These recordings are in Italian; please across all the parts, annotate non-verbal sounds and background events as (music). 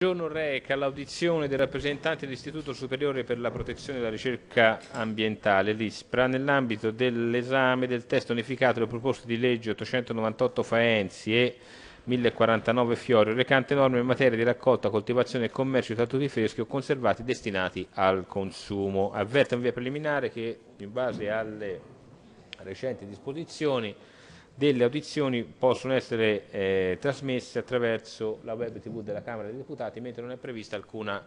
giorno reca l'audizione del rappresentante dell'Istituto Superiore per la Protezione e la Ricerca Ambientale, l'ISPRA, nell'ambito dell'esame del testo unificato delle proposte di legge 898 Faenzi e 1049 Fiori, recante norme in materia di raccolta, coltivazione e commercio di tartufi freschi o conservati destinati al consumo. Avverto in via preliminare che, in base alle recenti disposizioni, delle audizioni possono essere eh, trasmesse attraverso la web tv della Camera dei Deputati mentre non è prevista alcuna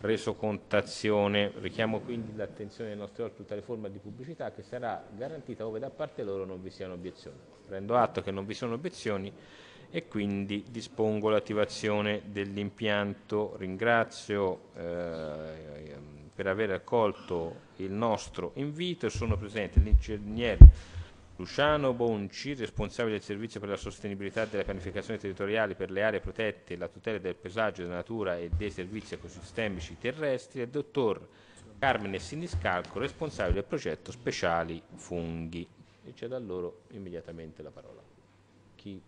resocontazione. Richiamo quindi l'attenzione dei nostri ospiti a tale forma di pubblicità che sarà garantita ove da parte loro non vi siano obiezioni. Prendo atto che non vi sono obiezioni e quindi dispongo l'attivazione dell'impianto. Ringrazio eh, per aver accolto il nostro invito. Sono presente l'ingegnere Luciano Bonci, responsabile del servizio per la sostenibilità della pianificazione territoriale per le aree protette e la tutela del paesaggio, della natura e dei servizi ecosistemici terrestri, e il dottor Carmine Siniscalco, responsabile del progetto Speciali Funghi. E c'è da loro immediatamente la parola. Chi?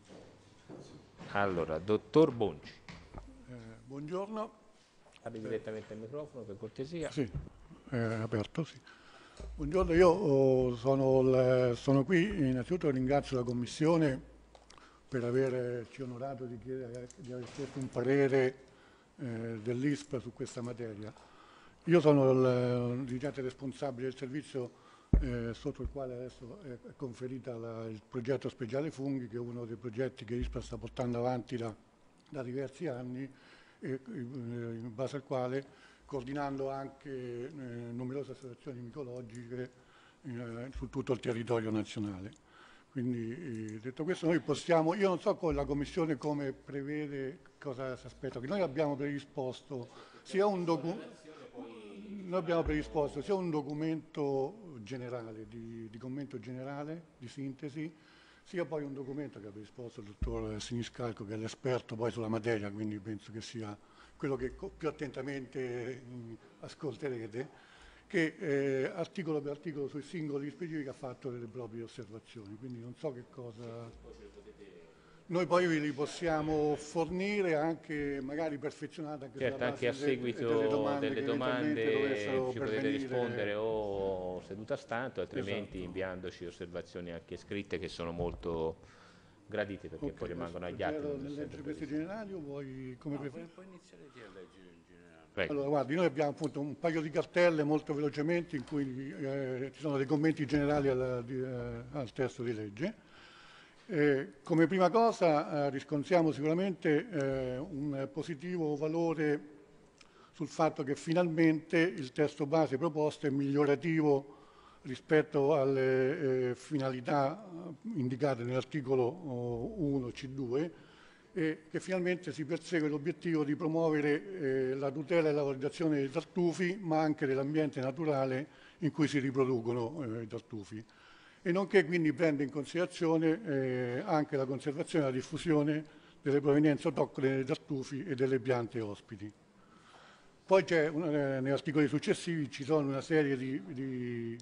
Allora, dottor Bonci. Eh, buongiorno. Apri direttamente il microfono per cortesia. Sì, è eh, aperto, sì. Buongiorno, io oh, sono, sono, qui, innanzitutto ringrazio la Commissione per averci onorato di, chiedere, di aver chiesto un parere eh, dell'ISPA su questa materia. Io sono il dirigente responsabile del servizio eh, sotto il quale adesso è conferita la, il progetto speciale funghi, che è uno dei progetti che l'ISPA sta portando avanti da, da diversi anni, e, eh, in base al quale coordinando anche eh, numerose associazioni mitologiche eh, su tutto il territorio nazionale. Quindi eh, detto questo noi possiamo, io non so con la Commissione come prevede, cosa si aspetta, che noi abbiamo predisposto sia un documento noi abbiamo predisposto sia un documento generale, di, di, commento generale, di sintesi, sia poi un documento che ha predisposto il dottor Siniscalco, che è l'esperto poi sulla materia, quindi penso che sia quello che più attentamente mh, ascolterete, che eh, articolo per articolo sui singoli specifici ha fatto delle proprie osservazioni, quindi non so che cosa... Noi poi ve li possiamo fornire anche magari perfezionata anche, certo, anche a seguito delle domande, delle domande ci potete rispondere o seduta stanto, altrimenti esatto. inviandoci osservazioni anche scritte che sono molto graditi perché okay, poi rimangono agli atti. Nelle interviste generali o vuoi come no, preferisci? Puoi iniziare a leggere il generale. Prego. Allora guardi, noi abbiamo appunto un paio di cartelle molto velocemente in cui eh, ci sono dei commenti generali alla, di, eh, al testo di legge. Eh, come prima cosa eh, riscontriamo sicuramente eh, un positivo valore sul fatto che finalmente il testo base proposto è migliorativo rispetto alle eh, finalità eh, indicate nell'articolo 1C2 eh, e che finalmente si persegue l'obiettivo di promuovere eh, la tutela e la valorizzazione dei tartufi ma anche dell'ambiente naturale in cui si riproducono eh, i tartufi e nonché quindi prende in considerazione eh, anche la conservazione e la diffusione delle provenienze autoctone dei tartufi e delle piante ospiti. Poi c'è, negli articoli successivi ci sono una serie di, di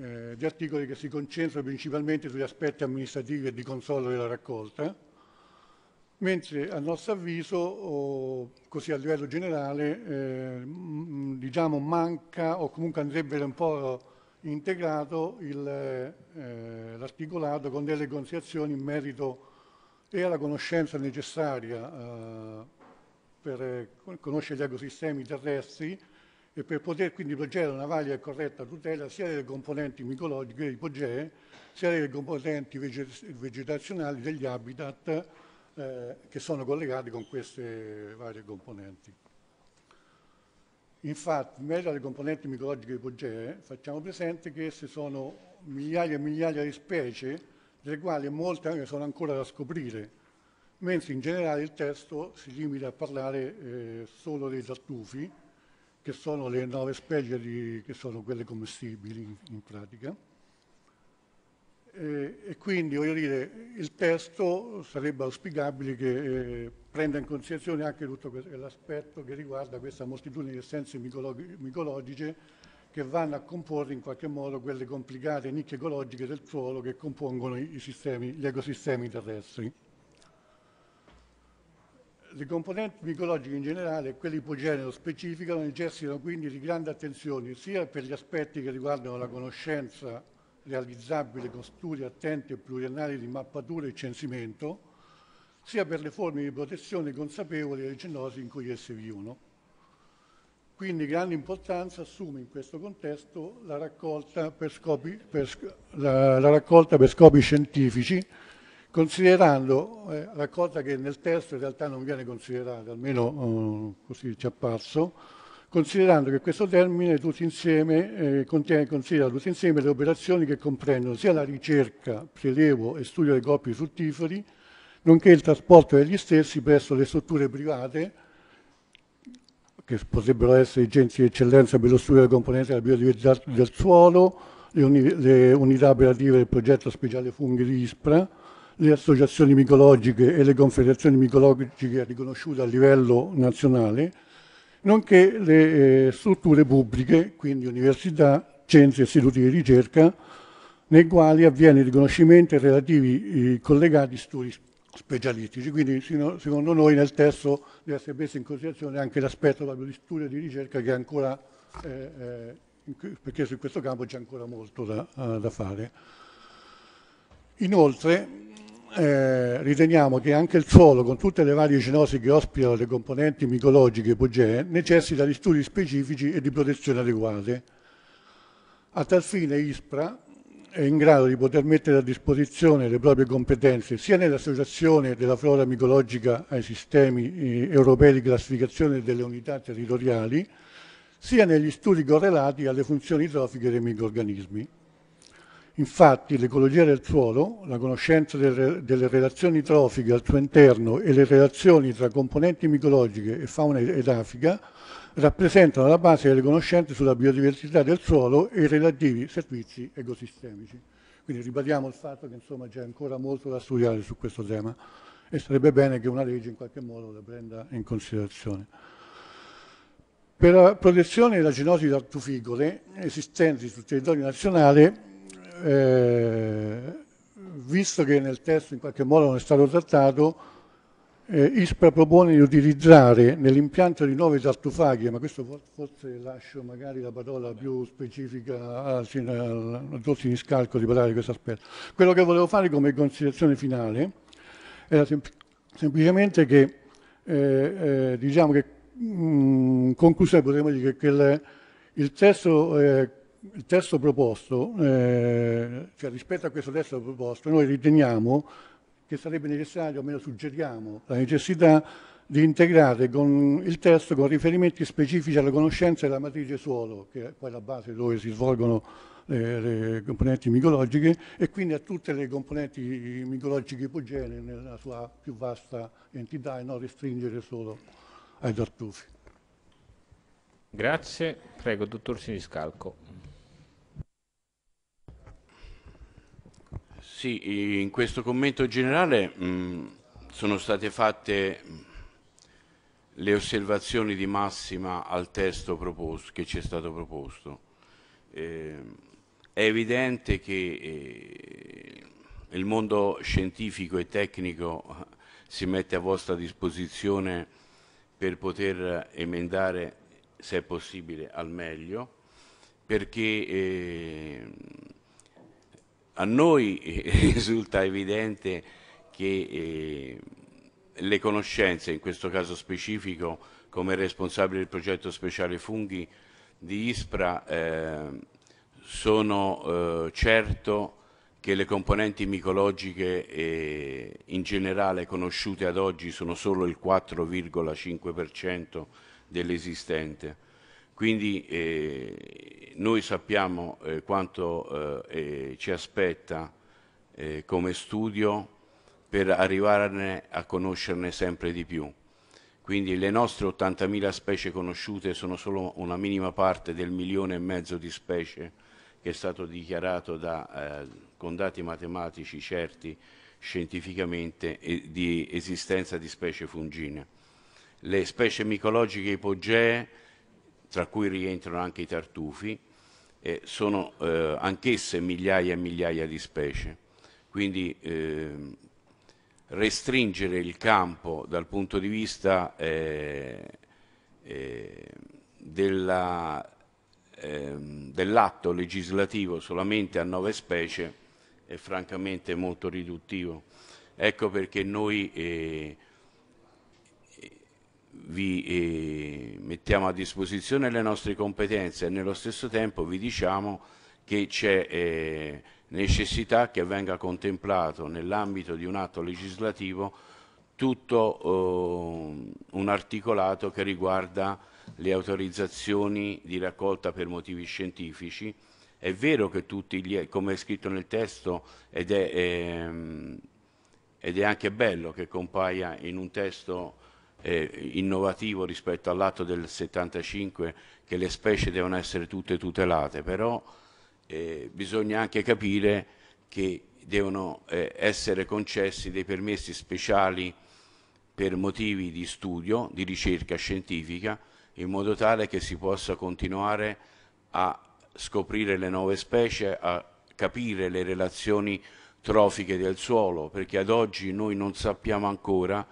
eh, di articoli che si concentrano principalmente sugli aspetti amministrativi e di controllo della raccolta, mentre a nostro avviso, così a livello generale, eh, diciamo manca o comunque andrebbe un po' integrato eh, l'articolato con delle considerazioni in merito e alla conoscenza necessaria eh, per eh, conoscere gli ecosistemi terrestri e per poter quindi progettare una varia e corretta tutela sia delle componenti micologiche e ipogee, sia delle componenti vegetazionali degli habitat eh, che sono collegati con queste varie componenti. Infatti, in merito alle componenti micologiche e ipogee, facciamo presente che esse sono migliaia e migliaia di specie, delle quali molte sono ancora da scoprire, mentre in generale il testo si limita a parlare eh, solo dei tartufi, che sono le nove specie di, che sono quelle commestibili in, in pratica. E, e, quindi voglio dire, il testo sarebbe auspicabile che eh, prenda in considerazione anche tutto l'aspetto che riguarda questa moltitudine di essenze micologiche che vanno a comporre in qualche modo quelle complicate nicchie ecologiche del suolo che compongono i sistemi, gli ecosistemi terrestri. Le componenti micologiche in generale e quelle ipogenero specificano e necessitano quindi di grande attenzione sia per gli aspetti che riguardano la conoscenza realizzabile con studi attenti e pluriannali di mappatura e censimento, sia per le forme di protezione consapevoli delle genosi in cui esse vivono. Quindi grande importanza assume in questo contesto la raccolta per scopi, per, la, la raccolta per scopi scientifici considerando eh, la cosa che nel testo in realtà non viene considerata, almeno eh, così ci è apparso, considerando che questo termine tutti insieme, eh, contiene, considera tutti insieme le operazioni che comprendono sia la ricerca, prelevo e studio dei coppi fruttiferi, nonché il trasporto degli stessi presso le strutture private, che potrebbero essere i centri di eccellenza per lo studio delle componenti della biodiversità del suolo, le unità operative del progetto speciale funghi di ISPRA, le associazioni micologiche e le confederazioni micologiche riconosciute a livello nazionale, nonché le eh, strutture pubbliche, quindi università, centri e istituti di ricerca, nei quali avviene il riconoscimento ai relativi eh, collegati studi specialistici. Quindi secondo noi nel testo deve essere preso in considerazione anche l'aspetto proprio di studio e di ricerca che è ancora, eh, eh perché su questo campo c'è ancora molto da, eh, da fare. Inoltre eh, riteniamo che anche il suolo, con tutte le varie genosi che ospitano le componenti micologiche e ipogee, necessita di studi specifici e di protezione adeguate. A tal fine ISPRA è in grado di poter mettere a disposizione le proprie competenze sia nell'associazione della flora micologica ai sistemi eh, europei di classificazione delle unità territoriali, sia negli studi correlati alle funzioni trofiche dei microorganismi. Infatti l'ecologia del suolo, la conoscenza del, delle relazioni trofiche al suo interno e le relazioni tra componenti micologiche e fauna ed afica rappresentano la base delle conoscenze sulla biodiversità del suolo e i relativi servizi ecosistemici. Quindi ribadiamo il fatto che insomma, c'è ancora molto da studiare su questo tema e sarebbe bene che una legge in qualche modo la prenda in considerazione. Per la protezione della genosi da artuficole esistenti sul territorio nazionale eh, visto che nel testo in qualche modo non è stato trattato, eh, ISPRA propone di utilizzare nell'impianto di nuove tartufaghe, ma questo forse lascio magari la parola più specifica al dottor Scalco di parlare di questo aspetto. Quello che volevo fare come considerazione finale era sem semplicemente che, eh, eh, diciamo che mh, mm, in conclusione potremmo dire che, che il, il testo eh, il testo proposto, eh, cioè rispetto a questo testo proposto, noi riteniamo che sarebbe necessario, almeno suggeriamo, la necessità di integrare con il testo con riferimenti specifici alla conoscenza della matrice suolo, che è poi la base dove si svolgono le, eh, le componenti micologiche, e quindi a tutte le componenti micologiche ipogenee nella sua più vasta entità e non restringere solo ai tartufi. Grazie, prego dottor Siniscalco. Sì, in questo commento generale mh, mm, sono state fatte mm, le osservazioni di massima al testo proposto, che ci è stato proposto. Eh, è evidente che eh, il mondo scientifico e tecnico eh, si mette a vostra disposizione per poter emendare, se è possibile, al meglio, perché eh, a noi (laughs) risulta evidente che eh, le conoscenze, in questo caso specifico come responsabile del progetto speciale funghi di ISPRA, eh, sono eh, certo che le componenti micologiche eh, in generale conosciute ad oggi sono solo il 4,5% dell'esistente. Quindi eh, noi sappiamo eh, quanto eh, eh ci aspetta eh, come studio per arrivarne a conoscerne sempre di più. Quindi le nostre 80.000 specie conosciute sono solo una minima parte del milione e mezzo di specie che è stato dichiarato da, eh, con dati matematici certi scientificamente di esistenza di specie fungine. Le specie micologiche ipogee tra cui rientrano anche i tartufi, eh, sono eh, anch'esse migliaia e migliaia di specie. Quindi eh, restringere il campo dal punto di vista eh, eh, ehm, dell'atto legislativo solamente a nove specie è francamente molto riduttivo. Ecco perché noi eh, vi eh, mettiamo a disposizione le nostre competenze e nello stesso tempo vi diciamo che c'è eh, necessità che venga contemplato nell'ambito di un atto legislativo tutto eh, un articolato che riguarda le autorizzazioni di raccolta per motivi scientifici. È vero che tutti gli, come è scritto nel testo, ed è, ehm, ed è anche bello che compaia in un testo eh, innovativo rispetto all'atto del 75 che le specie devono essere tutte tutelate, però eh, bisogna anche capire che devono eh, essere concessi dei permessi speciali per motivi di studio, di ricerca scientifica, in modo tale che si possa continuare a scoprire le nuove specie, a capire le relazioni trofiche del suolo, perché ad oggi noi non sappiamo ancora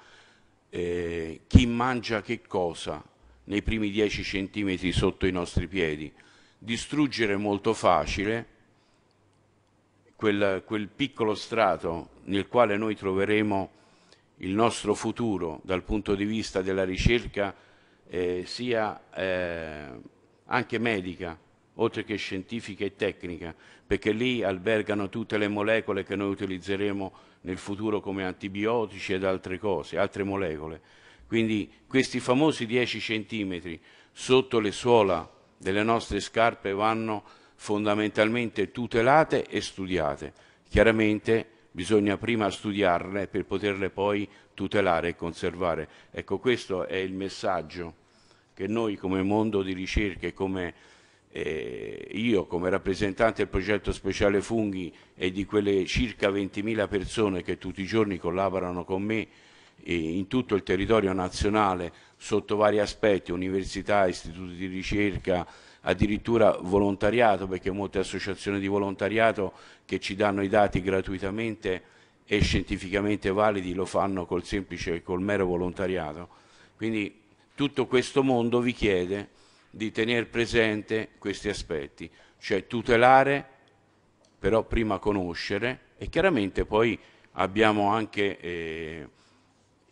eh, chi mangia che cosa nei primi 10 centimetri sotto i nostri piedi. Distruggere è molto facile quel, quel piccolo strato nel quale noi troveremo il nostro futuro dal punto di vista della ricerca eh, sia eh, anche medica, oltre che scientifica e tecnica, perché lì albergano tutte le molecole che noi utilizzeremo nel futuro come antibiotici ed altre cose, altre molecole. Quindi questi famosi 10 centimetri sotto le suola delle nostre scarpe vanno fondamentalmente tutelate e studiate. Chiaramente bisogna prima studiarle per poterle poi tutelare e conservare. Ecco questo è il messaggio che noi come mondo di ricerca e come eh, io come rappresentante del progetto speciale funghi e di quelle circa 20.000 persone che tutti i giorni collaborano con me eh, in tutto il territorio nazionale sotto vari aspetti, università, istituti di ricerca, addirittura volontariato perché molte associazioni di volontariato che ci danno i dati gratuitamente e scientificamente validi lo fanno col semplice, col mero volontariato. Quindi tutto questo mondo vi chiede di tenere presente questi aspetti, cioè tutelare, però prima conoscere e chiaramente poi abbiamo anche eh,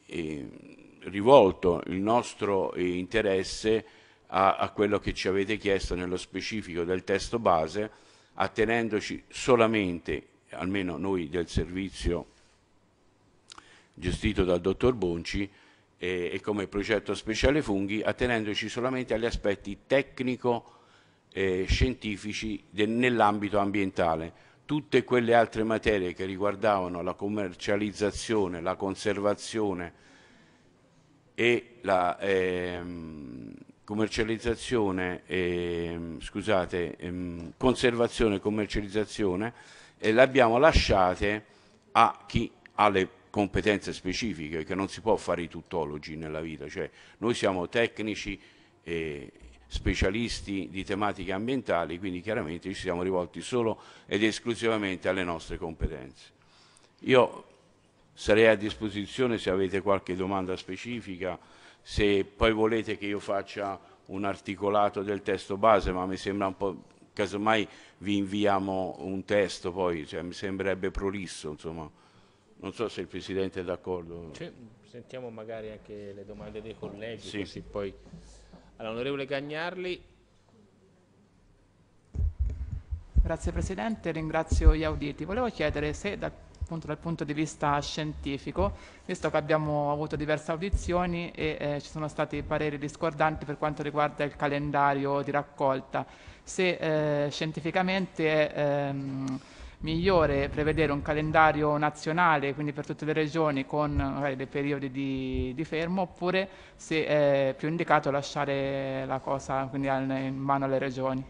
eh, rivolto il nostro eh, interesse a, a, quello che ci avete chiesto nello specifico del testo base, attenendoci solamente, almeno noi del servizio gestito dal dottor Bonci, e, e come progetto speciale funghi, attenendoci solamente agli aspetti tecnico-scientifici eh, nell'ambito ambientale. Tutte quelle altre materie che riguardavano la commercializzazione, la conservazione e la ehm, commercializzazione, ehm, scusate, ehm, conservazione e commercializzazione, eh, le abbiamo lasciate a chi ha le competenze specifiche, che non si può fare i tuttologi nella vita, cioè noi siamo tecnici e specialisti di tematiche ambientali, quindi chiaramente ci siamo rivolti solo ed esclusivamente alle nostre competenze. Io sarei a disposizione se avete qualche domanda specifica, se poi volete che io faccia un articolato del testo base, ma mi sembra un po' casomai vi inviamo un testo poi, cioè, mi sembrerebbe prolisso, insomma. Non so se il Presidente è d'accordo. Cioè, sentiamo magari anche le domande dei colleghi, sì. così poi... All'onorevole Cagnarli. Grazie Presidente, ringrazio gli auditi. Volevo chiedere se dal punto, dal punto di vista scientifico, visto che abbiamo avuto diverse audizioni e eh, ci sono stati pareri discordanti per quanto riguarda il calendario di raccolta, se eh, scientificamente... Ehm, migliore prevedere un calendario nazionale, quindi per tutte le regioni con magari dei periodi di, di fermo, oppure se è più indicato lasciare la cosa quindi in mano alle regioni.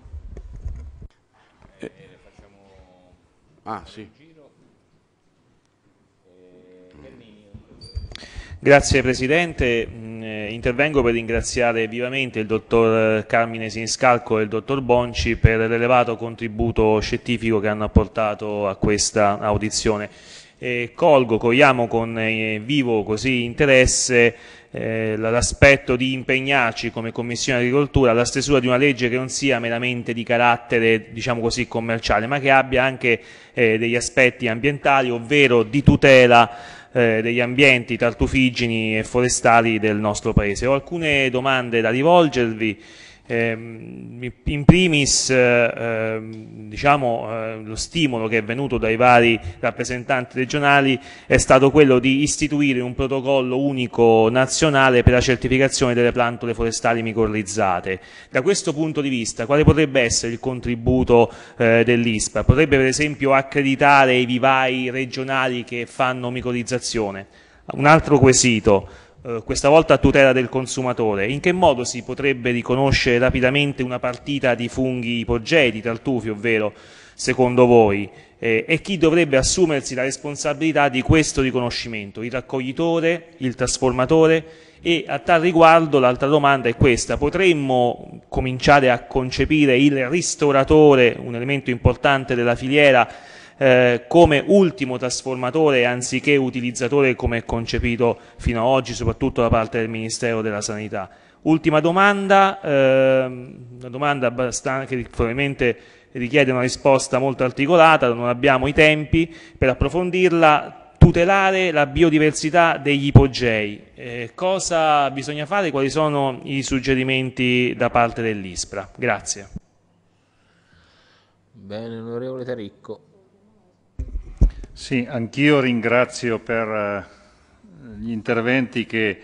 Eh, facciamo ah, sì. giro. Grazie Presidente intervengo per ringraziare vivamente il dottor eh, Carmine Siniscalco e il dottor Bonci per l'elevato contributo scientifico che hanno apportato a questa audizione. E colgo, cogliamo con eh, vivo così interesse eh, l'aspetto di impegnarci come Commissione Agricoltura alla stesura di una legge che non sia meramente di carattere diciamo così, commerciale ma che abbia anche eh, degli aspetti ambientali ovvero di tutela eh, degli ambienti tartufigini e forestali del nostro paese. Ho alcune domande da rivolgervi Ehm, in primis eh, ehm, diciamo, eh, lo stimolo che è venuto dai vari rappresentanti regionali è stato quello di istituire un protocollo unico nazionale per la certificazione delle plantole forestali micorrizzate. Da questo punto di vista quale potrebbe essere il contributo eh, dell'ISPA? Potrebbe per esempio accreditare i vivai regionali che fanno micorrizzazione? Un altro quesito eh, questa volta a tutela del consumatore, in che modo si potrebbe riconoscere rapidamente una partita di funghi ipogeti, tartufi, ovvero secondo voi? Eh, e chi dovrebbe assumersi la responsabilità di questo riconoscimento? Il raccoglitore, il trasformatore? E a tal riguardo l'altra domanda è questa, potremmo cominciare a concepire il ristoratore, un elemento importante della filiera, eh, come ultimo trasformatore anziché utilizzatore come è concepito fino ad oggi, soprattutto da parte del Ministero della Sanità. Ultima domanda, ehm, una domanda che probabilmente richiede una risposta molto articolata, non abbiamo i tempi per approfondirla, tutelare la biodiversità degli ipogei. Eh, cosa bisogna fare? Quali sono i suggerimenti da parte dell'ISPRA? Grazie. Bene, onorevole Taricco. Sì, anch'io ringrazio per eh, gli interventi che,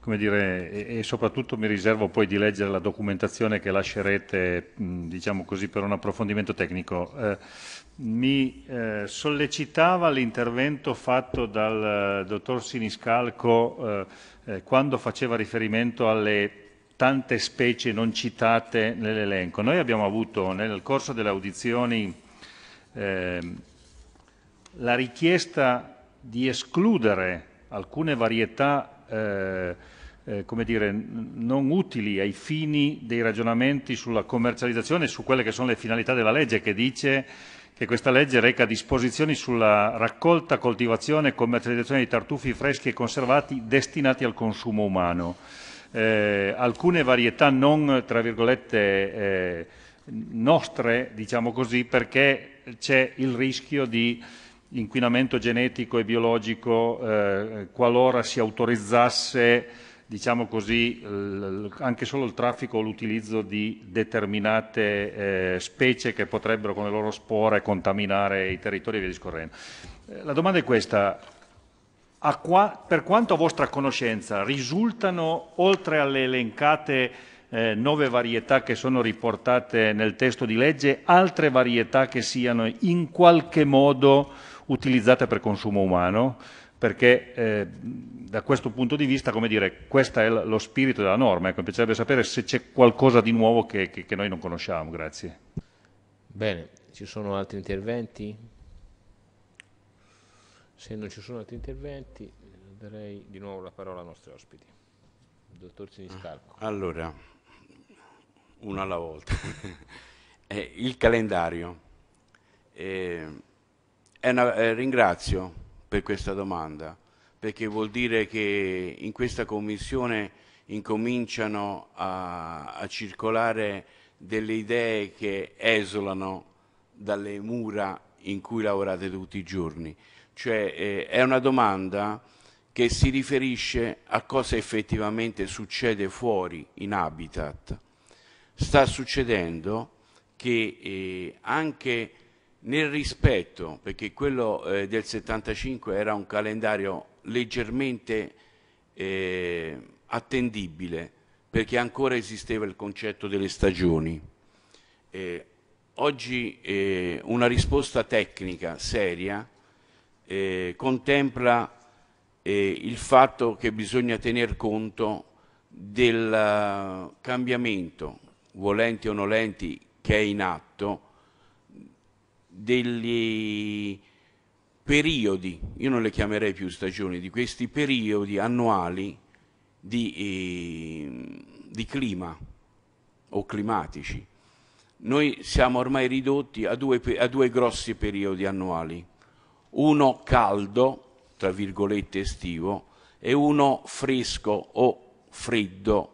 come dire, e, soprattutto mi riservo poi di leggere la documentazione che lascerete, diciamo così, per un approfondimento tecnico. Eh, mi eh, sollecitava l'intervento fatto dal dottor Siniscalco quando faceva riferimento alle tante specie non citate nell'elenco. Noi abbiamo avuto nel corso delle audizioni ehm, la richiesta di escludere alcune varietà eh, eh, come dire, non utili ai fini dei ragionamenti sulla commercializzazione e su quelle che sono le finalità della legge che dice che questa legge reca disposizioni sulla raccolta, coltivazione e commercializzazione di tartufi freschi e conservati destinati al consumo umano. Eh, alcune varietà non, tra virgolette, eh, nostre, diciamo così, perché c'è il rischio di inquinamento genetico e biologico eh, qualora si autorizzasse diciamo così, anche solo il traffico o l'utilizzo di determinate eh, specie che potrebbero con le loro spore contaminare i territori e via discorrendo. Eh, la domanda è questa, qua, per quanto a vostra conoscenza risultano, oltre alle elencate eh, nove varietà che sono riportate nel testo di legge, altre varietà che siano in qualche modo utilizzate per consumo umano, perché eh, da questo punto di vista, come dire, questo è lo spirito della norma. Ecco, mi piacerebbe sapere se c'è qualcosa di nuovo che, che, che noi non conosciamo. Grazie. Bene, ci sono altri interventi? Se non ci sono altri interventi, darei di nuovo la parola ai nostri ospiti. Dottor Siniscalco. Ah, allora, una alla volta. (laughs) Eh, il calendario. Eh, una, eh, eh, ringrazio per questa domanda, perché vuol dire che in questa commissione incominciano a, a circolare delle idee che esulano dalle mura in cui lavorate tutti i giorni. Cioè eh, è una domanda che si riferisce a cosa effettivamente succede fuori in habitat. Sta succedendo che eh, anche nel rispetto, perché quello eh, del 75 era un calendario leggermente eh, attendibile, perché ancora esisteva il concetto delle stagioni. Eh, oggi eh, una risposta tecnica seria eh, contempla eh, il fatto che bisogna tener conto del cambiamento, volenti o nolenti, che è in atto, degli periodi, io non le chiamerei più stagioni, di questi periodi annuali di, eh, di clima o climatici. Noi siamo ormai ridotti a due, a due grossi periodi annuali, uno caldo, tra virgolette estivo, e uno fresco o freddo,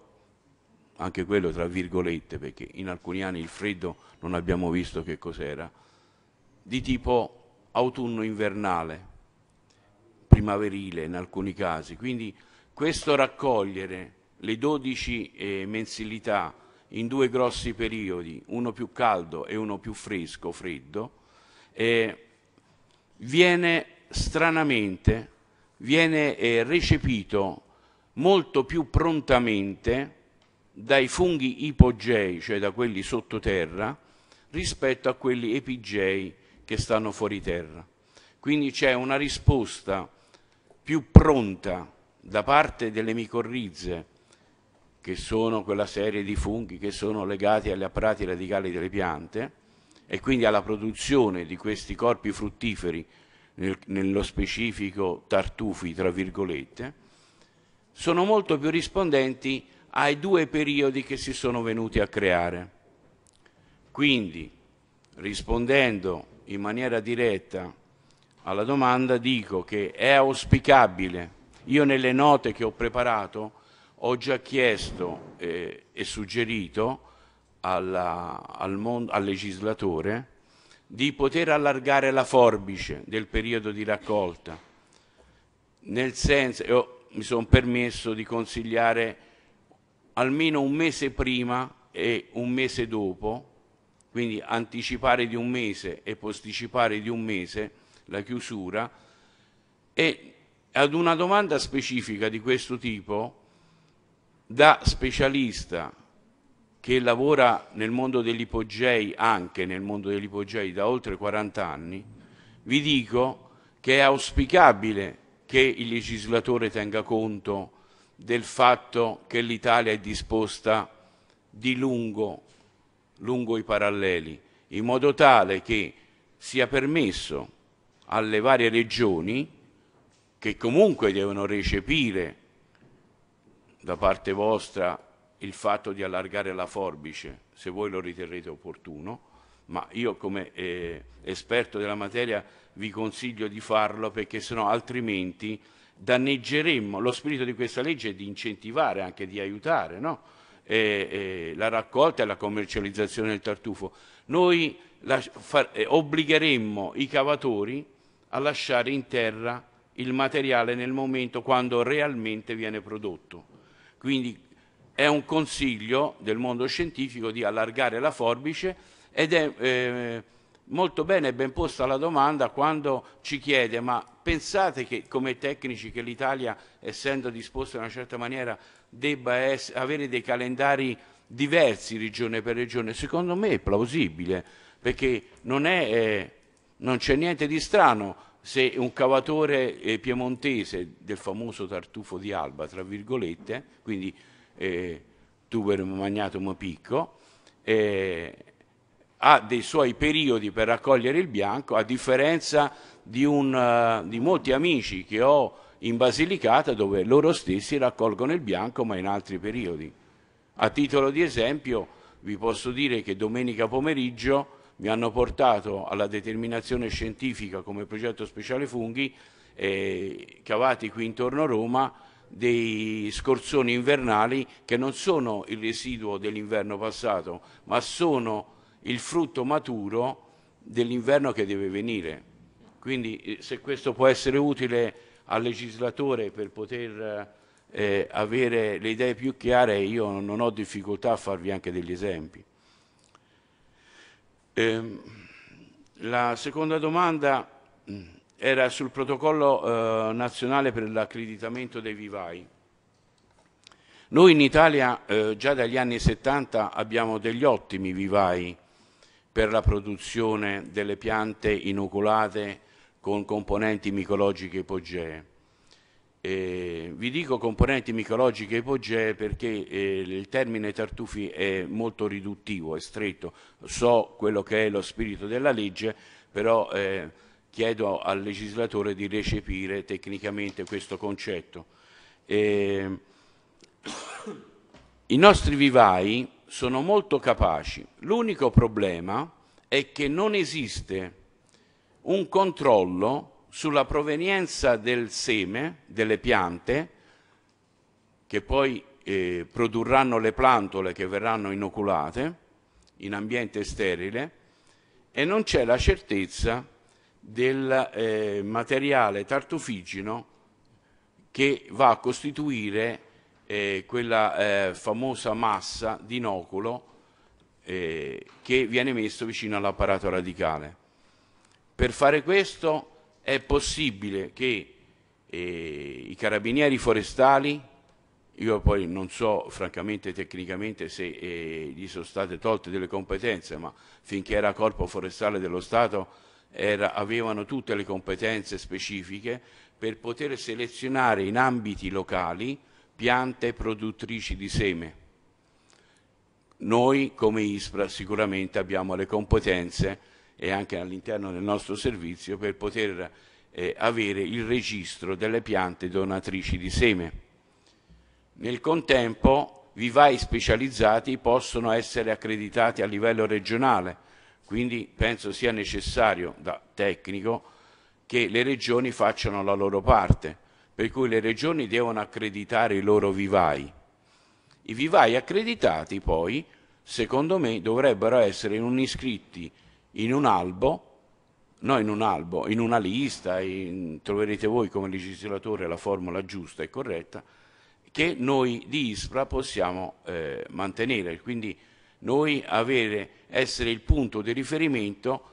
anche quello tra virgolette, perché in alcuni anni il freddo non abbiamo visto che cos'era, di tipo autunno-invernale, primaverile in alcuni casi. Quindi questo raccogliere le 12 eh, mensilità in due grossi periodi, uno più caldo e uno più fresco, freddo, eh, viene stranamente, viene eh, recepito molto più prontamente dai funghi ipogei, cioè da quelli sottoterra, rispetto a quelli epigei che stanno fuori terra. Quindi c'è una risposta più pronta da parte delle micorrize, che sono quella serie di funghi che sono legati agli apparati radicali delle piante e quindi alla produzione di questi corpi fruttiferi, nel, nello specifico tartufi, tra virgolette, sono molto più rispondenti ai due periodi che si sono venuti a creare. Quindi, rispondendo in maniera diretta alla domanda dico che è auspicabile, io nelle note che ho preparato ho già chiesto eh, e suggerito alla, al, al legislatore di poter allargare la forbice del periodo di raccolta, nel senso, io mi sono permesso di consigliare almeno un mese prima e un mese dopo quindi anticipare di un mese e posticipare di un mese la chiusura. E ad una domanda specifica di questo tipo, da specialista che lavora nel mondo degli ipogei, anche nel mondo degli da oltre 40 anni, vi dico che è auspicabile che il legislatore tenga conto del fatto che l'Italia è disposta di lungo lungo i paralleli, in modo tale che sia permesso alle varie regioni, che comunque devono recepire da parte vostra il fatto di allargare la forbice, se voi lo riterrete opportuno, ma io come eh, esperto della materia vi consiglio di farlo perché sennò altrimenti danneggeremmo, lo spirito di questa legge è di incentivare, anche di aiutare, no? e la raccolta e la commercializzazione del tartufo, noi la, far, eh, obbligheremmo i cavatori a lasciare in terra il materiale nel momento quando realmente viene prodotto. Quindi è un consiglio del mondo scientifico di allargare la forbice ed è eh, molto bene e ben posta la domanda quando ci chiede ma pensate che come tecnici che l'Italia essendo disposta in una certa maniera debba essere, avere dei calendari diversi regione per regione secondo me è plausibile perché non eh, c'è eh, niente di strano se un cavatore eh, piemontese del famoso tartufo di Alba tra virgolette quindi eh, tuber magnatum picco eh, ha dei suoi periodi per raccogliere il bianco, a differenza di, un, uh, di molti amici che ho in Basilicata dove loro stessi raccolgono il bianco ma in altri periodi. A titolo di esempio vi posso dire che domenica pomeriggio mi hanno portato alla determinazione scientifica come progetto speciale funghi eh, cavati qui intorno a Roma dei scorzoni invernali che non sono il residuo dell'inverno passato ma sono il frutto maturo dell'inverno che deve venire. Quindi eh, se questo può essere utile al legislatore per poter eh, avere le idee più chiare, io non ho difficoltà a farvi anche degli esempi. Eh, la seconda domanda mm, era sul protocollo eh, nazionale per l'accreditamento dei vivai. Noi in Italia eh, già dagli anni 70 abbiamo degli ottimi vivai per la produzione delle piante inoculate con componenti micologiche ipogee. Eh, vi dico componenti micologiche ipogee perché eh, il termine tartufi è molto riduttivo, è stretto, so quello che è lo spirito della legge, però eh, chiedo al legislatore di recepire tecnicamente questo concetto. Ehm, I nostri vivai sono molto capaci. L'unico problema è che non esiste un controllo sulla provenienza del seme, delle piante, che poi eh, produrranno le plantole che verranno inoculate in ambiente sterile, e non c'è la certezza del eh, materiale tartufigino che va a costituire eh, quella eh, famosa massa di inoculo eh, che viene messo vicino all'apparato radicale. Per fare questo è possibile che eh, i carabinieri forestali, io poi non so francamente tecnicamente se eh, gli sono state tolte delle competenze, ma finché era corpo forestale dello Stato era, avevano tutte le competenze specifiche per poter selezionare in ambiti locali piante produttrici di seme. Noi come ISPRA sicuramente abbiamo le competenze e anche all'interno del nostro servizio per poter eh, avere il registro delle piante donatrici di seme. Nel contempo vivai specializzati possono essere accreditati a livello regionale, quindi penso sia necessario da tecnico che le regioni facciano la loro parte per cui le regioni devono accreditare i loro vivai. I vivai accreditati poi, secondo me, dovrebbero essere in iscritti in un albo, no in un albo, in una lista, in, troverete voi come legislatore la formula giusta e corretta, che noi di ISPRA possiamo eh, mantenere. Quindi noi avere, essere il punto di riferimento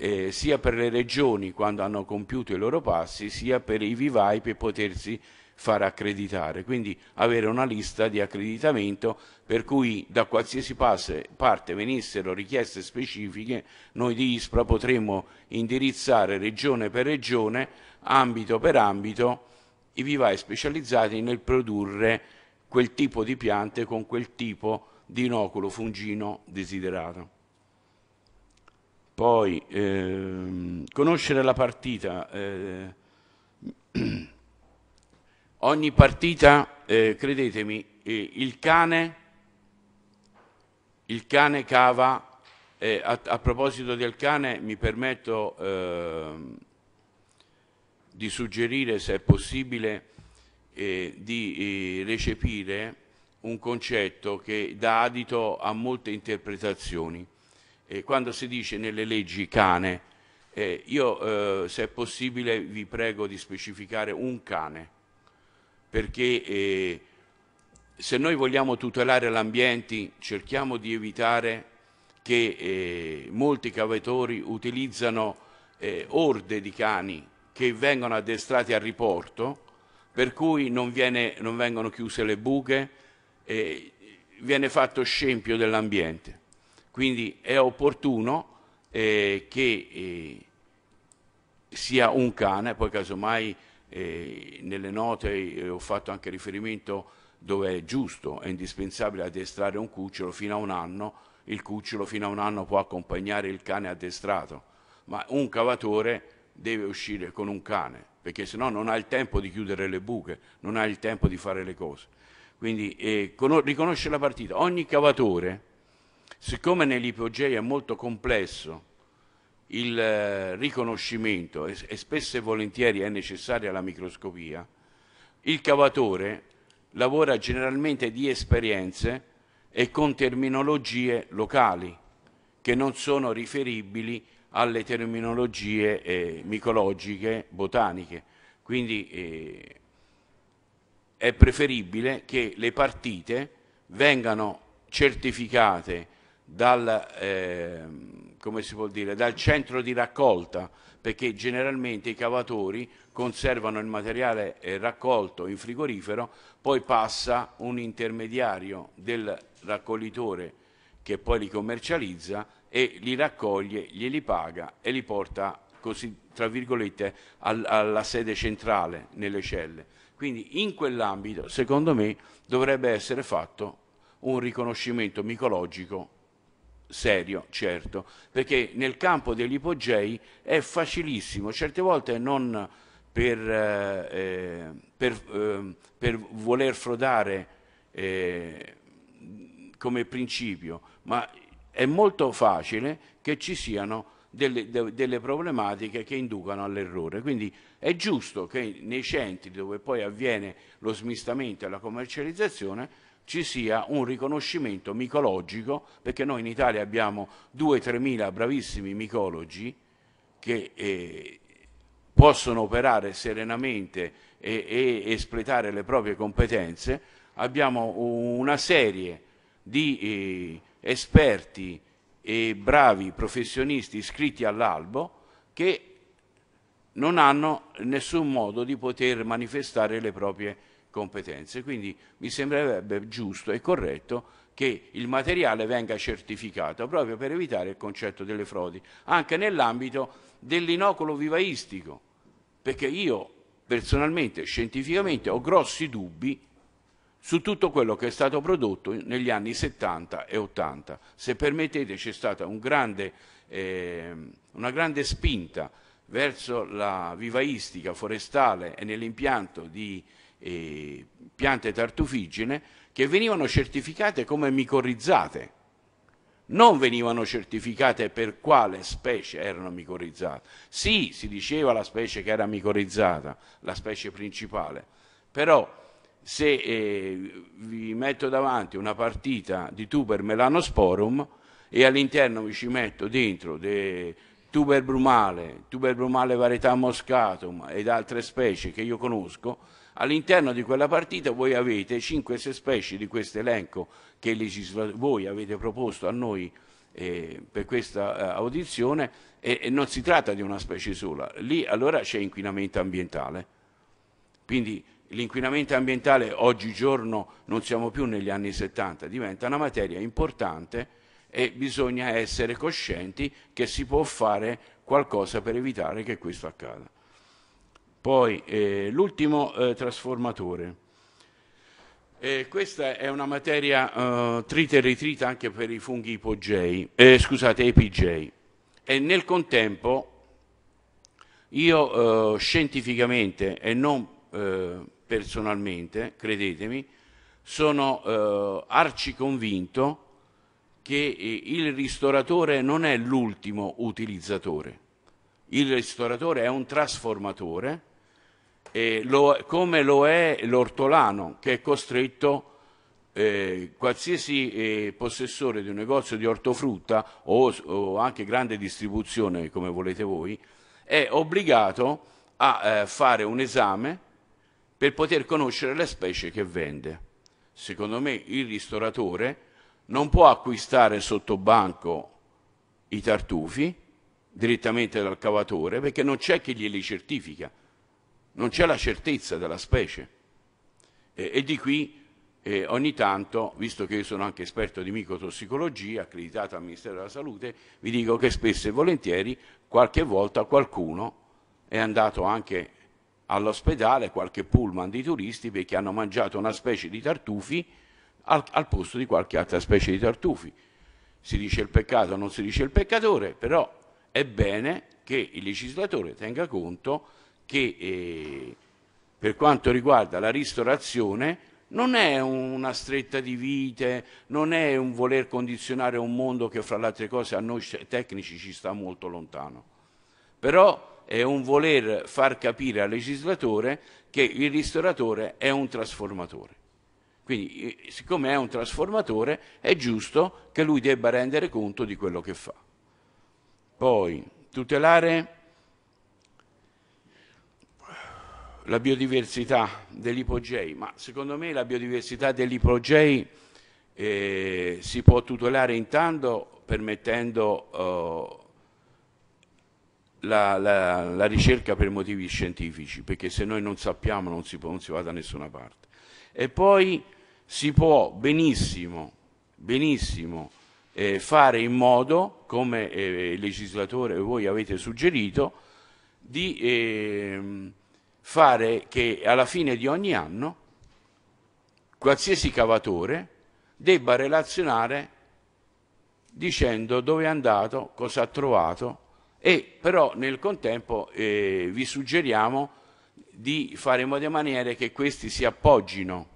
eh, sia per le regioni quando hanno compiuto i loro passi, sia per i vivai per potersi far accreditare, quindi avere una lista di accreditamento per cui da qualsiasi parte venissero richieste specifiche, noi di ISPRA potremmo indirizzare regione per regione, ambito per ambito, i vivai specializzati nel produrre quel tipo di piante con quel tipo di inoculo fungino desiderato. Poi ehm, conoscere la partita. Eh, (clears throat) ogni partita, eh, credetemi, eh, il, cane, il cane cava. A, a, proposito del cane, mi permetto ehm, di suggerire, se è possibile, eh, di eh, recepire un concetto che dà adito a molte interpretazioni eh, quando si dice nelle leggi cane, eh, io eh, se è possibile vi prego di specificare un cane, perché eh, se noi vogliamo tutelare l'ambiente cerchiamo di evitare che eh, molti cavatori utilizzano orde di cani che vengono addestrati a riporto, per cui non, viene, non vengono chiuse le buche, viene fatto scempio dell'ambiente. Quindi è opportuno eh, che eh, sia un cane, poi casomai eh, nelle note eh, ho fatto anche riferimento dove è giusto, è indispensabile addestrare un cucciolo fino a un anno, il cucciolo fino a un anno può accompagnare il cane addestrato, ma un cavatore deve uscire con un cane, perché sennò non ha il tempo di chiudere le buche, non ha il tempo di fare le cose. Quindi eh, riconosce la partita. Ogni cavatore Siccome nell'ipogei è molto complesso il eh, riconoscimento e, spesso e volentieri è necessaria la microscopia, il cavatore lavora generalmente di esperienze e con terminologie locali che non sono riferibili alle terminologie eh, micologiche, botaniche. Quindi eh, è preferibile che le partite vengano certificate dal, eh, dire, dal centro di raccolta, perché generalmente i cavatori conservano il materiale eh, raccolto in frigorifero, poi passa un intermediario del raccoglitore che poi li commercializza e li raccoglie, glieli paga e li porta così, tra virgolette, alla sede centrale nelle celle. Quindi in quell'ambito, secondo me, dovrebbe essere fatto un riconoscimento micologico serio, certo, perché nel campo degli ipogei è facilissimo, certe volte non per, eh, eh per, eh, per voler frodare eh, come principio, ma è molto facile che ci siano delle, de, delle problematiche che inducano all'errore. Quindi è giusto che nei centri dove poi avviene lo smistamento e la commercializzazione ci sia un riconoscimento micologico, perché noi in Italia abbiamo 2-3 mila bravissimi micologi che eh, possono operare serenamente e, e, espletare le proprie competenze, abbiamo una serie di eh, esperti e bravi professionisti iscritti all'albo che non hanno nessun modo di poter manifestare le proprie competenze competenze. Quindi mi sembrerebbe giusto e corretto che il materiale venga certificato proprio per evitare il concetto delle frodi, anche nell'ambito dell'inoculo vivaistico, perché io personalmente, scientificamente, ho grossi dubbi su tutto quello che è stato prodotto negli anni 70 e 80. Se permettete c'è stata un grande, eh, una grande spinta verso la vivaistica forestale e nell'impianto di eh, piante tartufigine che venivano certificate come micorrizzate. Non venivano certificate per quale specie erano micorrizzate. Sì, si diceva la specie che era micorrizzata, la specie principale, però se eh, vi metto davanti una partita di tuber melanosporum e all'interno vi ci metto dentro de tuber brumale, tuber brumale varietà moscatum ed altre specie che io conosco, All'interno di quella partita voi avete 5-6 specie di questo elenco che voi avete proposto a noi eh, per questa eh, audizione e, e, non si tratta di una specie sola, lì allora c'è inquinamento ambientale. Quindi l'inquinamento ambientale oggigiorno non siamo più negli anni 70, diventa una materia importante e bisogna essere coscienti che si può fare qualcosa per evitare che questo accada. Poi eh, l'ultimo eh, trasformatore. Eh, questa è una materia eh, trita e ritrita anche per i funghi ipogei, eh, scusate, epigei. E nel contempo io eh, scientificamente e non personalmente, credetemi, sono arci convinto che il ristoratore non è l'ultimo utilizzatore. Il ristoratore è un trasformatore eh, lo, come lo è l'ortolano che è costretto eh, qualsiasi eh, possessore di un negozio di ortofrutta o, o, anche grande distribuzione come volete voi è obbligato a eh, fare un esame per poter conoscere le specie che vende. Secondo me il ristoratore non può acquistare sotto banco i tartufi direttamente dal cavatore perché non c'è chi glieli certifica non c'è la certezza della specie. E, e di qui eh, ogni tanto, visto che io sono anche esperto di micotossicologia, accreditato al Ministero della Salute, vi dico che spesso e volentieri qualche volta qualcuno è andato anche all'ospedale, qualche pullman di turisti perché hanno mangiato una specie di tartufi al, al posto di qualche altra specie di tartufi. Si dice il peccato, non si dice il peccatore, però è bene che il legislatore tenga conto che eh, per quanto riguarda la ristorazione non è una stretta di vite, non è un voler condizionare un mondo che fra le altre cose a noi tecnici ci sta molto lontano, però è un voler far capire al legislatore che il ristoratore è un trasformatore. Quindi, eh, siccome è un trasformatore, è giusto che lui debba rendere conto di quello che fa. Poi, tutelare la biodiversità dell'ipogei, ma secondo me la biodiversità dell'ipogei eh, si può tutelare intanto permettendo eh, la, la, la, ricerca per motivi scientifici, perché se noi non sappiamo non si, può, non si va da nessuna parte. E poi si può benissimo, benissimo eh, fare in modo, come eh, il legislatore voi avete suggerito, di Eh, fare che alla fine di ogni anno qualsiasi cavatore debba relazionare dicendo dove è andato, cosa ha trovato e però nel contempo eh, vi suggeriamo di fare in modo maniera che questi si appoggino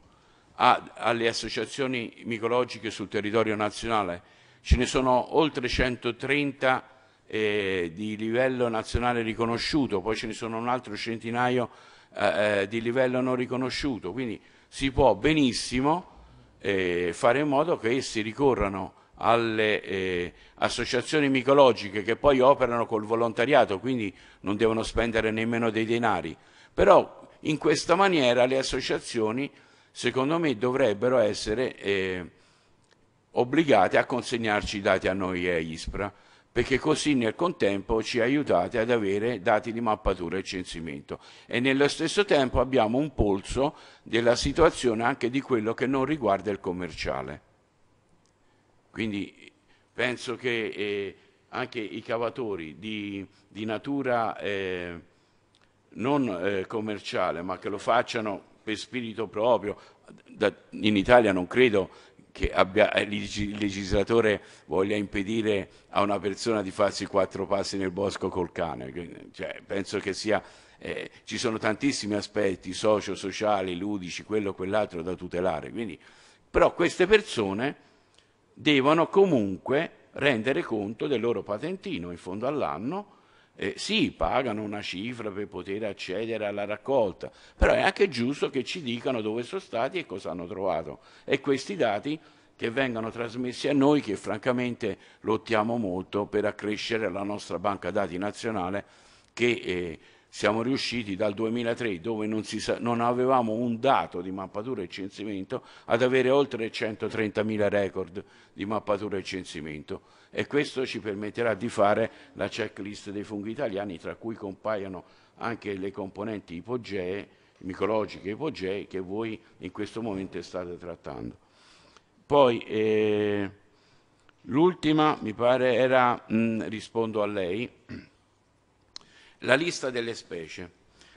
a, alle associazioni micologiche sul territorio nazionale. Ce ne sono oltre 130 eh, di livello nazionale riconosciuto, poi ce ne sono un altro centinaio eh, eh di livello non riconosciuto, quindi si può benissimo eh, fare in modo che essi ricorrano alle eh, associazioni micologiche che poi operano col volontariato, quindi non devono spendere nemmeno dei denari. Però in questa maniera le associazioni, secondo me, dovrebbero essere eh, obbligate a consegnarci i dati a noi e a ISPRA perché così nel contempo ci aiutate ad avere dati di mappatura e censimento e nello stesso tempo abbiamo un polso della situazione anche di quello che non riguarda il commerciale. Quindi penso che eh, anche i cavatori di, di natura eh, non eh, commerciale ma che lo facciano per spirito proprio, da, in Italia non credo che abbia, eh, il legislatore voglia impedire a una persona di farsi quattro passi nel bosco col cane. Cioè, penso che sia, eh, ci sono tantissimi aspetti socio-sociali, ludici, quello, o quell'altro da tutelare. Quindi, però queste persone devono comunque rendere conto del loro patentino in fondo all'anno eh, sì, pagano una cifra per poter accedere alla raccolta, però è anche giusto che ci dicano dove sono stati e cosa hanno trovato. E questi dati che vengano trasmessi a noi, che francamente lottiamo molto per accrescere la nostra banca dati nazionale, che eh, siamo riusciti dal 2003, dove non, sa, non avevamo un dato di mappatura e censimento, ad avere oltre 130.000 record di mappatura e censimento e questo ci permetterà di fare la checklist dei funghi italiani, tra cui compaiono anche le componenti ipogee, micologiche ipogee, che voi in questo momento state trattando. Poi eh, l'ultima, mi pare, era, mh, rispondo a lei, la lista delle specie.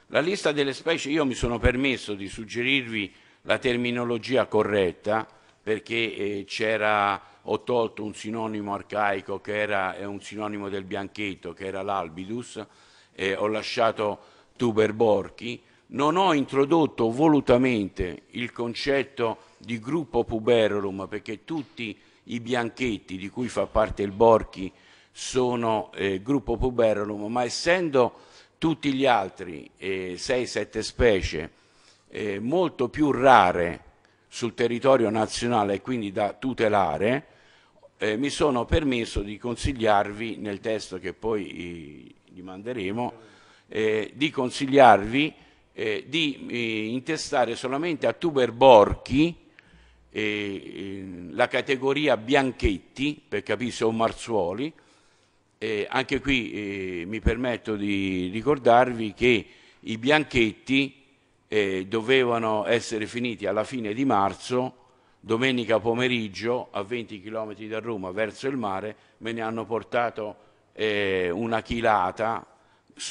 La lista delle specie, io mi sono permesso di suggerirvi la terminologia corretta perché eh, c'era, ho tolto un sinonimo arcaico che era un sinonimo del bianchetto, che era l'albidus, eh, ho lasciato tuberborchi, non ho introdotto volutamente il concetto di gruppo puberorum perché tutti i bianchetti di cui fa parte il borchi sono eh, gruppo puberulum, ma essendo tutti gli altri 6-7 eh, specie eh, molto più rare sul territorio nazionale e quindi da tutelare, eh, mi sono permesso di consigliarvi, nel testo che poi eh, gli manderemo, eh, di consigliarvi eh, di eh, intestare solamente a tuberborchi la categoria bianchetti, per capirsi, o marzuoli, eh, anche qui eh, mi permetto di ricordarvi che i bianchetti eh, dovevano essere finiti alla fine di marzo, domenica pomeriggio, a 20 km da Roma, verso il mare, me ne hanno portato eh, una chilata,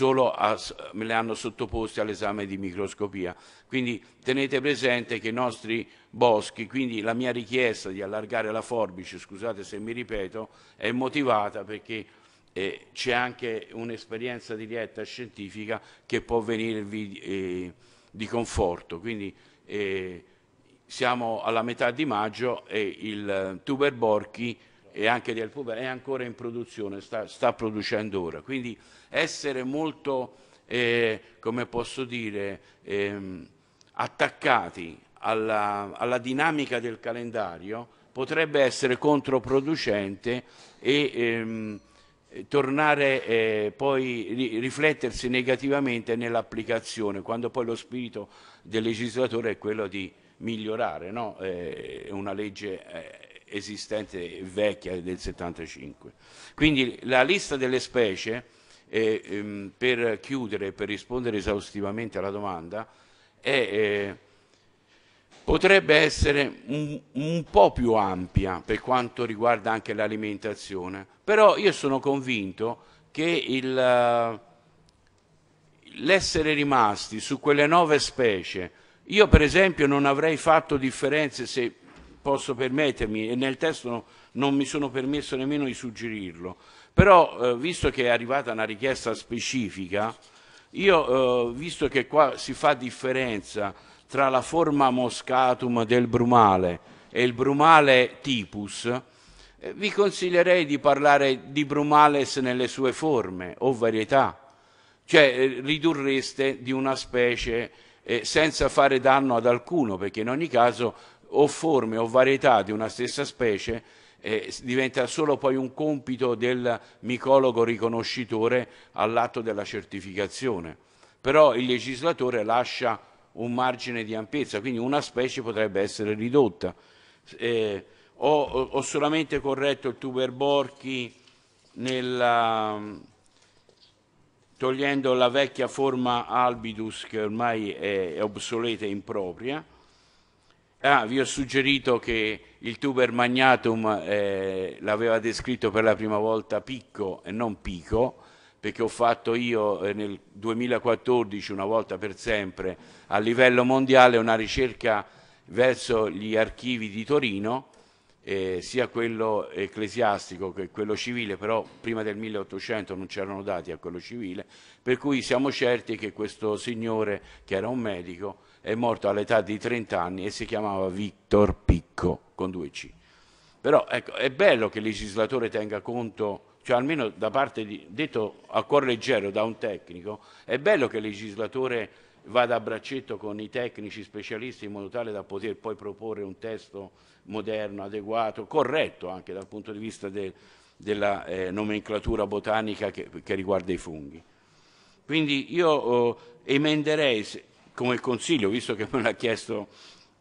a, me le hanno sottoposte all'esame di microscopia. Quindi tenete presente che i nostri boschi, quindi la mia richiesta di allargare la forbice, scusate se mi ripeto, è motivata perché e c'è anche un'esperienza diretta scientifica che può venirvi eh, di conforto. Quindi eh, siamo alla metà di maggio e il tuber borchi e anche del puber è ancora in produzione, sta, sta producendo ora. Quindi essere molto, eh, come posso dire, ehm, attaccati alla, alla dinamica del calendario potrebbe essere controproducente e ehm, tornare eh, poi riflettersi negativamente nell'applicazione, quando poi lo spirito del legislatore è quello di migliorare no? eh, una legge eh, esistente vecchia del 75. Quindi la lista delle specie, eh, ehm, per chiudere, per rispondere esaustivamente alla domanda, è eh, potrebbe essere un, un, po' più ampia per quanto riguarda anche l'alimentazione, però io sono convinto che eh, l'essere rimasti su quelle nove specie, io per esempio non avrei fatto differenze se posso permettermi, e nel testo no, non mi sono permesso nemmeno di suggerirlo, però eh, visto che è arrivata una richiesta specifica, io eh, visto che qua si fa differenza tra la forma moscatum del brumale e il brumale tipus, eh, vi consiglierei di parlare di brumales nelle sue forme o varietà, cioè eh, ridurreste di una specie eh, senza fare danno ad alcuno, perché in ogni caso o forme o varietà di una stessa specie eh, diventa solo poi un compito del micologo riconoscitore all'atto della certificazione. Però il legislatore lascia un margine di ampiezza, quindi una specie potrebbe essere ridotta. Eh, ho, ho, solamente corretto il tuber borchi nella, togliendo la vecchia forma albidus che ormai è, obsoleta e impropria. Ah, vi ho suggerito che il tuber magnatum eh, l'aveva descritto per la prima volta Picco e non Pico, perché ho fatto io eh, nel 2014 una volta per sempre a livello mondiale una ricerca verso gli archivi di Torino, eh, sia quello ecclesiastico che quello civile, però prima del 1800 non c'erano dati a quello civile, per cui siamo certi che questo signore, che era un medico, è morto all'età di 30 anni e si chiamava Victor Picco con due C. Però ecco, è bello che il legislatore tenga conto cioè almeno da parte di, detto a cuor leggero da un tecnico, è bello che il legislatore vada a braccetto con i tecnici specialisti in modo tale da poter poi proporre un testo moderno, adeguato, corretto anche dal punto di vista de, della eh, nomenclatura botanica che, che, riguarda i funghi. Quindi io eh, emenderei come consiglio, visto che me l'ha chiesto,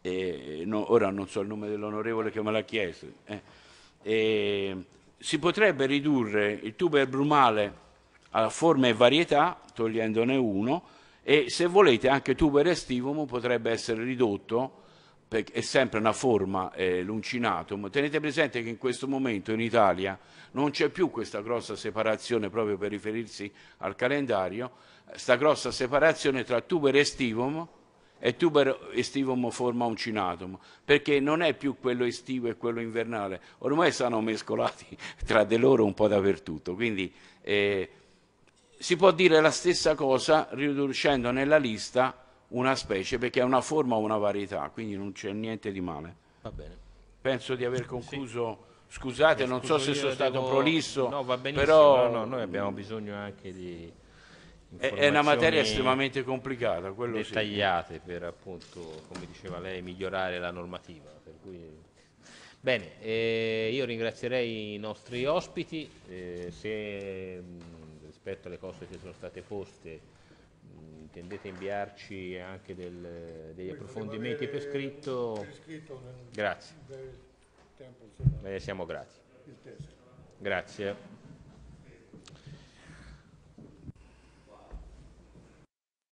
eh, no, ora non so il nome dell'onorevole che me l'ha chiesto, eh, eh si potrebbe ridurre il tuber brumale a forme e varietà, togliendone uno, e se volete anche tuber estivum potrebbe essere ridotto, è sempre una forma eh, l'uncinatum. Tenete presente che in questo momento in Italia non c'è più questa grossa separazione, proprio per riferirsi al calendario, questa grossa separazione tra tuber estivum, e tubero estivo forma uncinatum, perché non è più quello estivo e quello invernale, ormai sono mescolati (laughs) tra di loro un po' dappertutto, quindi eh, si può dire la stessa cosa riducendo nella lista una specie perché è una forma o una varietà, quindi non c'è niente di male. Va bene. Penso di aver concluso. Sì. Scusate, non so se sono stato prolisso, no, va però no, no, noi abbiamo bisogno anche di è una materia estremamente complicata. Dettagliate sì. per appunto, come diceva lei, migliorare la normativa. Cui... Bene, eh, io ringrazierei i nostri ospiti, eh, se mh, rispetto alle cose che sono state poste mh, intendete inviarci anche del, degli Poi approfondimenti per scritto. scritto nel... Grazie. Tempo, se... Eh, siamo grati. Grazie.